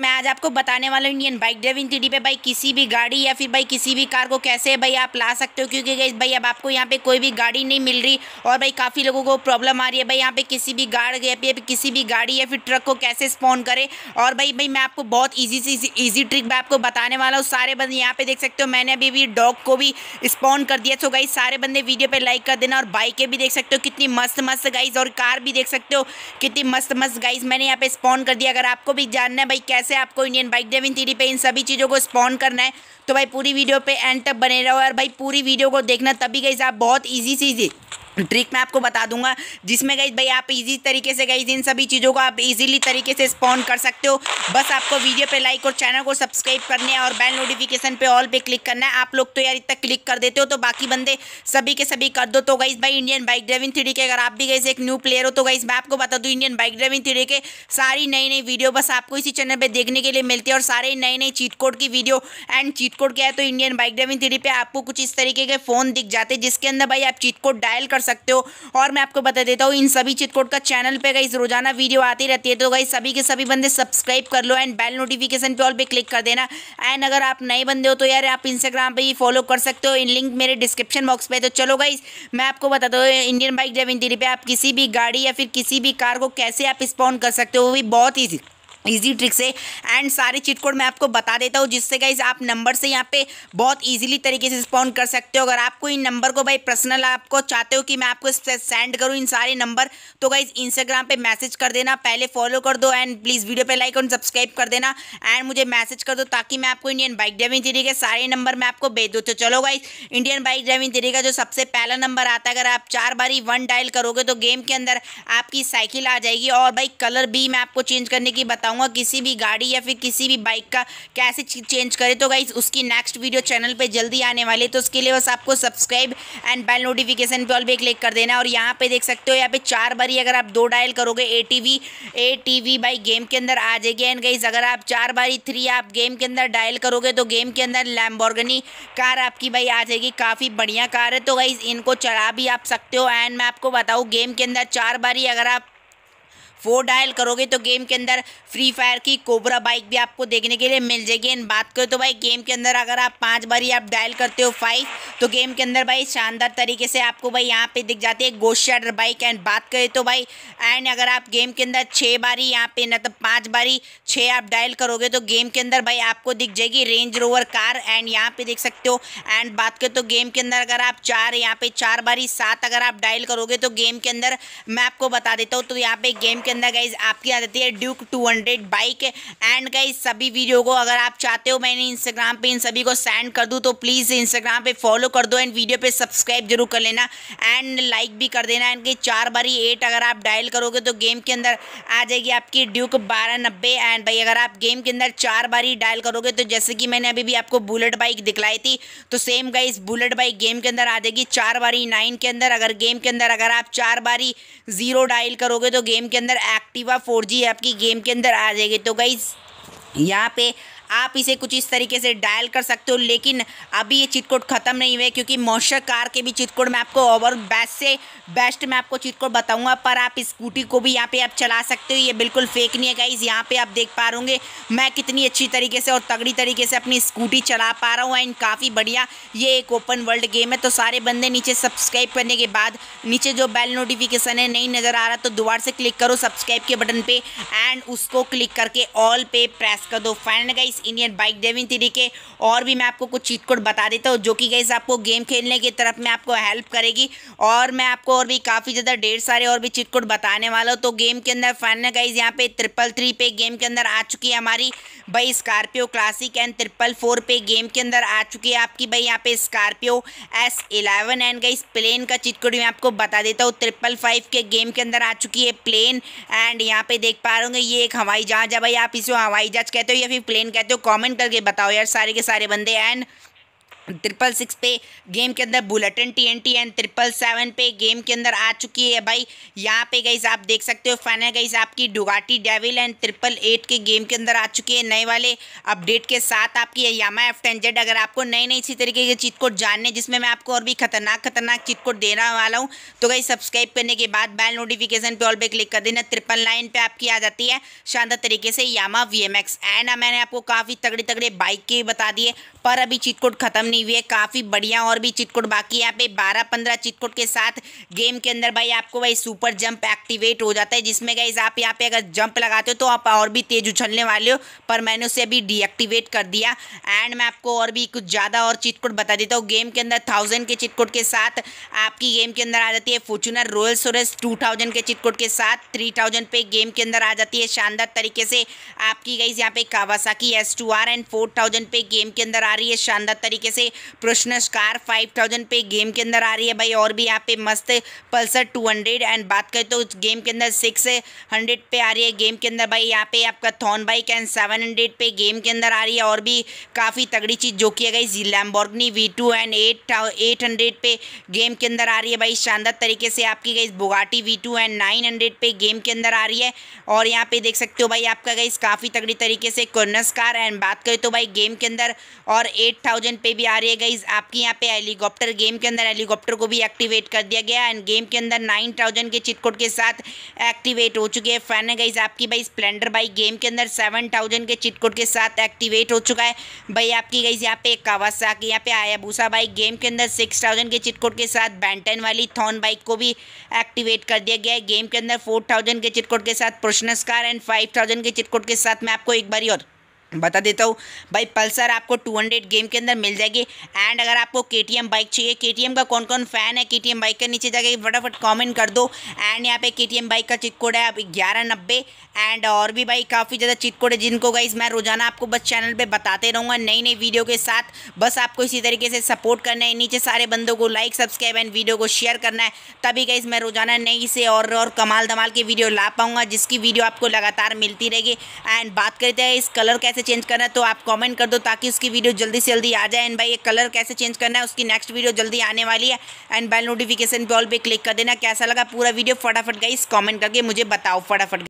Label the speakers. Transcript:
Speaker 1: मैं आज आपको बताने वाला हूँ इंडियन बाइक ड्राइविंग थ्री पे भाई किसी भी गाड़ी या फिर भाई किसी भी कार को कैसे भाई आप ला सकते हो क्योंकि गई भाई अब आपको यहाँ पे कोई भी गाड़ी नहीं मिल रही और भाई काफ़ी लोगों को प्रॉब्लम आ रही है भाई यहाँ पे किसी भी गाड़ी या फिर किसी भी गाड़ी या फिर ट्रक को कैसे स्पॉन करें और भाई भाई मैं आपको बहुत ईजी से ईजी ट्रिक मैं आपको बताने वाला हूँ सारे बंदे यहाँ पे देख सकते हो मैंने अभी भी डॉग को भी स्पॉन कर दिया तो गई सारे बंदे वीडियो पर लाइक कर देना और बाइकें भी देख सकते हो कितनी मस्त मस्त गाइज और कार भी देख सकते हो कितनी मस्त मस्त गाइज मैंने यहाँ पे स्पॉन कर दिया अगर आपको भी जानना है भाई कैसे कैसे आपको इंडियन बाइक ड्राइविंग थ्री पे इन सभी चीज़ों को स्पॉन करना है तो भाई पूरी वीडियो पे एंड तक बने रहो और भाई पूरी वीडियो को देखना तभी गई आप बहुत ईजी सीजी ट्रिक मैं आपको बता दूंगा जिसमें गई भाई आप इजी तरीके से गई इन सभी चीज़ों को आप इजीली तरीके से स्पॉन कर सकते हो बस आपको वीडियो पे लाइक और चैनल को सब्सक्राइब करने और बेल नोटिफिकेशन पे ऑल पे क्लिक करना है आप लोग तो यार इतना क्लिक कर देते हो तो बाकी बंदे सभी के सभी कर दो तो गई भाई इंडियन बाइक ड्राइविंग थ्री के अगर आप भी गई एक न्यू प्लेयर हो तो गई मैं आपको बता दूँ इंडियन बाइक ड्राइविंग थ्री के सारी नई नई वीडियो बस आपको इसी चैनल पर देखने के लिए मिलती है और सारे नई नई चीट कोड की वीडियो एंड चीट कोड क्या है तो इंडियन बाइक ड्राइविंग थ्री पर आपको कुछ इस तरीके के फ़ोन दिख जाते जिसके अंदर भाई आप चीट कोड डायल कर सकते हो और मैं आपको बता देता हूँ इन सभी चित्रकोट का चैनल पर गई रोजाना वीडियो आती रहती है तो गई सभी के सभी बंदे सब्सक्राइब कर लो एंड बेल नोटिफिकेशन पे ऑल पे क्लिक कर देना एंड अगर आप नए बंदे हो तो यार आप इंस्टाग्राम पे ही फॉलो कर सकते हो इन लिंक मेरे डिस्क्रिप्शन बॉक्स पे तो चलो गई मैं आपको बताता हूँ इंडियन बाइक ड्राइविंग थ्री पे आप किसी भी गाड़ी या फिर किसी भी कार को कैसे आप स्पॉन कर सकते हो वो भी बहुत ईजी इजी ट्रिक से एंड सारे चिट कोड मैं आपको बता देता हूँ जिससे गाइज आप नंबर से यहाँ पे बहुत इजीली तरीके से रिस्पॉन्ड कर सकते हो अगर आपको इन नंबर को भाई पर्सनल आपको चाहते हो कि मैं आपको सेंड करूँ इन सारे नंबर तो गाइज इंस्टाग्राम पे मैसेज कर देना पहले फॉलो कर दो एंड प्लीज़ वीडियो पे लाइक और सब्सक्राइब कर देना एंड मुझे मैसेज कर दो ताकि मैं आपको इंडियन बाइक ड्राइविंग थ्री के सारे नंबर मैं आपको भेज दूँ तो चलो guys Indian bike driving three का जो सबसे पहला नंबर आता है अगर आप चार बारी वन डायल करोगे तो गेम के अंदर आपकी साइकिल आ जाएगी और भाई कलर भी मैं आपको चेंज करने की बताऊँ बताऊंगा किसी भी गाड़ी या फिर किसी भी बाइक का कैसे चेंज करें तो गाइज उसकी नेक्स्ट वीडियो चैनल पर जल्दी आने वाले तो उसके लिए बस आपको सब्सक्राइब एंड बेल नोटिफिकेशन पे ऑल पे क्लिक कर देना और यहाँ पे देख सकते हो यहाँ पे चार बारी अगर आप दो डायल करोगे ए टी वी गेम के अंदर आ जाएगी एंड गाइज अगर आप चार बारी थ्री आप गेम के अंदर डायल करोगे तो गेम के अंदर लैम्बोर्गनी कार आपकी भाई आ जाएगी काफ़ी बढ़िया कार है तो गाइज इनको चला भी आप सकते हो एंड मैं आपको बताऊँ गेम के अंदर चार बारी अगर आप फोर डायल करोगे तो गेम के अंदर फ्री फायर की कोबरा बाइक भी आपको देखने के लिए मिल जाएगी एंड बात करें तो भाई गेम के अंदर अगर आप पाँच बारी आप डायल करते हो फाइव तो गेम के अंदर भाई शानदार तरीके से आपको भाई यहाँ पे दिख जाती है गोशाडर बाइक एंड बात करें तो भाई एंड अगर आप गेम के अंदर छः बारी यहाँ पे मतलब पाँच बारी छः आप डायल करोगे तो गेम के अंदर भाई आपको दिख जाएगी रेंज रोवर कार एंड यहाँ पे देख सकते हो एंड बात करें तो गेम के अंदर अगर आप चार यहाँ पे चार बारी सात अगर आप डायल करोगे तो गेम के अंदर मैं आपको बता देता हूँ तो यहाँ पे गेम के अंदर गई आपकी आ जाती है Duke two hundred bike and guys सभी वीडियो को अगर आप चाहते हो मैंने इंस्टाग्राम पे इन सभी को सेंड कर दूँ तो प्लीज़ इंस्टाग्राम पे फॉलो कर दो एंड वीडियो पे सब्सक्राइब जरूर कर लेना एंड लाइक भी कर देना एंड कि चार बारी एट अगर आप डायल करोगे तो गेम के अंदर आ जाएगी आपकी ड्यूक बारह नब्बे एंड भाई अगर आप गेम के अंदर चार बारी डायल करोगे तो जैसे कि मैंने अभी भी आपको बुलेट बाइक दिखलाई थी तो same guys Bullet bike game के अंदर आ जाएगी चार बारी नाइन के अंदर अगर गेम के अंदर अगर आप चार बारी जीरो डायल करोगे तो गेम के अंदर अंदर एक्टिवा फोर जी आपकी गेम के अंदर आ जाएगी तो गई यहाँ पे आप इसे कुछ इस तरीके से डायल कर सकते हो लेकिन अभी ये चिट ख़त्म नहीं हुए क्योंकि मॉइस्चर कार के भी चिट मैं आपको ओवर बेस्ट से बेस्ट मैं आपको चिट बताऊंगा बताऊँगा पर आप स्कूटी को भी यहाँ पर आप चला सकते हो ये बिल्कुल फेक नहीं है गाइज यहाँ पर आप देख पा रहे मैं कितनी अच्छी तरीके से और तगड़ी तरीके से अपनी स्कूटी चला पा रहा हूँ एंड काफ़ी बढ़िया ये एक ओपन वर्ल्ड गेम है तो सारे बंदे नीचे सब्सक्राइब करने के बाद नीचे जो बेल नोटिफिकेशन है नहीं नज़र आ रहा तो दोबारा से क्लिक करो सब्सक्राइब के बटन पर एंड उसको क्लिक करके ऑल पे प्रेस कर दो final guys guys Indian bike driving three के और भी मैं आपको कुछ चीट कोड बता देता हूँ जो कि गाइस आपको गेम खेलने की तरफ में आपको हेल्प करेगी और मैं आपको और भी काफ़ी ज़्यादा ढेर सारे और भी चीट कोड बताने वाला हूँ तो गेम के अंदर फाइनल गाइज यहाँ पे ट्रिपल थ्री पे गेम के अंदर आ चुकी है हमारी भाई Scorpio classic and triple four पे गेम के अंदर आ चुकी है आपकी भाई यहाँ पे Scorpio S eleven and guys plane का चीट कोड मैं आपको बता देता हूँ ट्रिपल फाइव के गेम के अंदर आ चुकी है प्लेन एंड यहाँ पे देख पा रहे होंगे ये एक हवाई जहाज है भाई आप इसे हवाई जहाज कहते हो या फिर प्लेन कहते तो कमेंट करके बताओ यार सारे के सारे बंदे एंड ट्रिपल सिक्स पे गेम के अंदर bulletin T N T and triple seven पे गेम के अंदर आ चुकी है भाई यहाँ पे गई आप देख सकते हो फाइनल गई आपकी Ducati Devil and triple eight के गेम के अंदर आ चुकी है नए वाले अपडेट के साथ आपकी है यामा एफ टेन जेड अगर आपको नए नए इसी तरीके के चीट कोड जानने जिसमें मैं आपको और भी खतरनाक खतरनाक चीट कोड देना वाला हूँ तो गई सब्सक्राइब करने के बाद बैल नोटिफिकेशन पे ऑल पे क्लिक कर देना ट्रिपल नाइन पे आपकी आ जाती है शानदार तरीके से Yamaha V M X and मैंने आपको काफ़ी तगड़े तगड़े बाइक के बता दिए पर अभी चीट कोड खत्म बनी हुई है काफ़ी बढ़िया और भी चिटकुट बाकी यहाँ पे बारह पंद्रह चिटकुट के साथ गेम के अंदर भाई आपको भाई सुपर जंप एक्टिवेट हो जाता है जिसमें गाइज आप यहाँ पे अगर जंप लगाते हो तो आप और भी तेज उछलने वाले हो पर मैंने उसे अभी डीएक्टिवेट कर दिया एंड मैं आपको और भी कुछ ज़्यादा और चिटकुट बता देता हूँ गेम के अंदर थाउजेंड के चिटकुट के साथ आपकी गेम के अंदर आ जाती है फॉर्चूनर रोयल सोरेस टू थाउजेंड के चिटकुट के साथ थ्री थाउजेंड पे गेम के अंदर आ जाती है शानदार तरीके से आपकी गाइज यहाँ पे Kawasaki S two R and four thousand पे गेम के अंदर आ रही है शानदार तरीके से प्रश्न प्रोशनस कार फाइव थाउजेंड पे गेम के अंदर आ रही है भाई और भी यहाँ पे मस्त पल्सर टू हंड्रेड एंड बात करें तो गेम के अंदर सिक्स हंड्रेड पे आ रही है गेम के अंदर भाई यहाँ पे आपका थॉन बाइक एंड सेवन हंड्रेड पे गेम के अंदर आ रही है और भी काफ़ी तगड़ी चीज़ जो की है गई Lamborghini V two and eight eight hundred पे गेम के अंदर आ रही है भाई शानदार तरीके से आपकी गई Bugatti V two and nine hundred पे गेम के अंदर आ रही है और यहाँ पे देख सकते हो भाई आपका गई काफ़ी तगड़ी तरीके से कॉर्नस कार एंड बात करें तो भाई गेम के अंदर और एट थाउजेंड पे भी आ आ रही है गाइज आपके यहाँ पे हेलीकॉप्टर गेम के अंदर हेलीकॉप्टर को भी एक्टिवेट कर दिया गया एंड गेम के अंदर नाइन थाउजेंड के चिटकोट के साथ एक्टिवेट हो चुके हैं फैन है गाइज आपकी भाई स्प्लेंडर बाइक गेम के अंदर सेवन थाउजेंड के चिटकोट के साथ एक्टिवेट हो चुका है भाई आपकी गाइज यहाँ पे कावासाकी यहाँ पे आयाबूसा बाइक गेम के अंदर सिक्स थाउजेंड के चिटकोट के साथ बैंटन वाली थॉन बाइक को भी एक्टिवेट कर दिया गया है गेम के अंदर फोर थाउजेंड के चिटकोट के साथ पुरुषनस्कार एंड फाइव थाउजेंड के चिटकोट के साथ मैं आपको एक बारी और बता देता हूँ भाई पल्सर आपको 200 गेम के अंदर मिल जाएगी एंड अगर आपको के बाइक चाहिए के का कौन कौन फ़ैन है के बाइक के नीचे जाके फटाफट कमेंट कर दो एंड यहाँ पे के बाइक का चिट कोड है ग्यारह नब्बे एंड और भी भाई काफ़ी ज़्यादा चिट कोड है जिनको गाइज मैं रोजाना आपको बस चैनल पर बताते रहूँगा नई नई वीडियो के साथ बस आपको इसी तरीके से सपोर्ट करना है नीचे सारे बंदों को लाइक सब्सक्राइब एंड वीडियो को शेयर करना है तभी गाइज मैं रोजाना नई से और और कमाल धमाल की वीडियो ला पाऊँगा जिसकी वीडियो आपको लगातार मिलती रहेगी एंड बात करते हैं इस कलर कैसे कैसे चेंज करना है तो आप कमेंट कर दो ताकि उसकी वीडियो जल्दी से जल्दी आ जाए एंड भाई ये कलर कैसे चेंज करना है उसकी नेक्स्ट वीडियो जल्दी आने वाली है एंड बेल नोटिफिकेशन बॉल पर क्लिक कर देना कैसा लगा पूरा वीडियो फटाफट गई कॉमेंट करके मुझे बताओ फटाफट